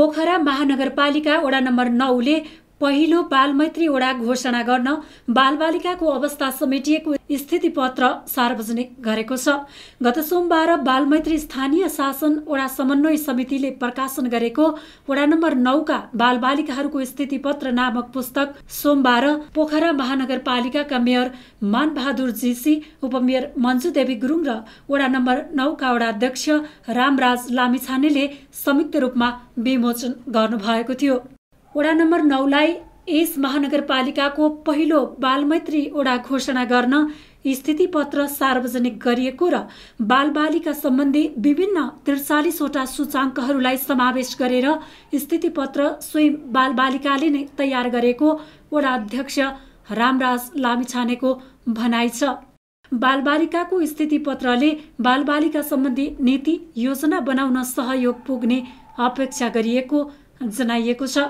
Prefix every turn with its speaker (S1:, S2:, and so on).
S1: पोखरा महानगरपालिका वडा नम्बर नौले पहिलो बालमैत्री वडा घोषणा गर्न बालबालिकाको अवस्था समेटिएको स्थितिपत्र सार्वजनिक गरेको छ गत सोमबार बालमैत्री स्थानीय शासन वडा समन्वय समितिले प्रकाशन गरेको वडा नम्बर नौका बालबालिकाहरूको स्थितिपत्र नामक पुस्तक सोमबार पोखरा महानगरपालिकाका मेयर मानबहादुर जीसी उपमेयर मन्जु देवी गुरुङ र वडा नम्बर नौका वडा अध्यक्ष रामराज लामिछानेले संयुक्त रूपमा विमोचन गर्नुभएको थियो वडा नम्बर नौलाई यस महानगरपालिकाको पहिलो बालमैत्री ओडा घोषणा गर्न स्थिति पत्र सार्वजनिक गरिएको र बालबालिका सम्बन्धी विभिन्न त्रिचालिसवटा सूचाङ्कहरूलाई समावेश गरेर स्थिति पत्र स्वयं बालबालिकाले नै तयार गरेको वडा अध्यक्ष रामराज लामिछानेको भनाइ छ बालबालिकाको स्थिति पत्रले बालबालिका सम्बन्धी नीति योजना बनाउन सहयोग पुग्ने अपेक्षा गरिएको जनाइएको छ